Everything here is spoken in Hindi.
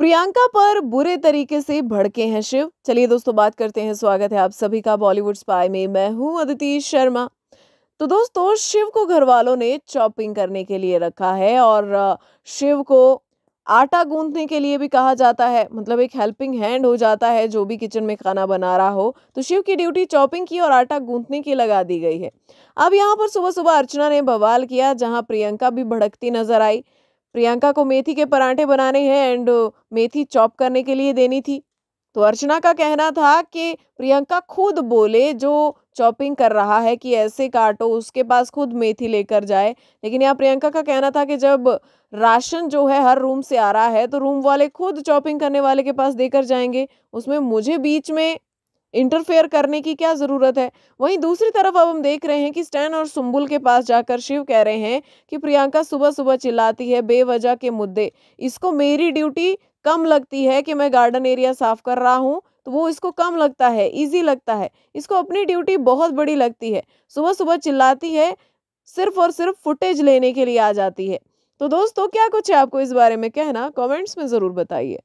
प्रियंका पर बुरे तरीके से भड़के हैं शिव चलिए दोस्तों बात करते हैं स्वागत है आप सभी का बॉलीवुड स्पाई में मैं हूं अदिति शर्मा तो दोस्तों शिव को घर वालों ने चॉपिंग करने के लिए रखा है और शिव को आटा गूंथने के लिए भी कहा जाता है मतलब एक हेल्पिंग हैंड हो जाता है जो भी किचन में खाना बना रहा हो तो शिव की ड्यूटी चॉपिंग की और आटा गूंथने की लगा दी गई है अब यहाँ पर सुबह सुबह अर्चना ने बवाल किया जहाँ प्रियंका भी भड़कती नजर आई प्रियंका को मेथी के परांठे बनाने हैं एंड मेथी चॉप करने के लिए देनी थी तो अर्चना का कहना था कि प्रियंका खुद बोले जो चॉपिंग कर रहा है कि ऐसे काटो उसके पास खुद मेथी लेकर जाए लेकिन यहाँ प्रियंका का कहना था कि जब राशन जो है हर रूम से आ रहा है तो रूम वाले खुद चॉपिंग करने वाले के पास देकर जाएंगे उसमें मुझे बीच में इंटरफेयर करने की क्या ज़रूरत है वहीं दूसरी तरफ अब हम देख रहे हैं कि स्टैन और सुम्बुल के पास जाकर शिव कह रहे हैं कि प्रियंका सुबह सुबह चिल्लाती है बेवजह के मुद्दे इसको मेरी ड्यूटी कम लगती है कि मैं गार्डन एरिया साफ कर रहा हूँ तो वो इसको कम लगता है इजी लगता है इसको अपनी ड्यूटी बहुत बड़ी लगती है सुबह सुबह चिल्लाती है सिर्फ और सिर्फ फुटेज लेने के लिए आ जाती है तो दोस्तों क्या कुछ है आपको इस बारे में कहना कमेंट्स में ज़रूर बताइए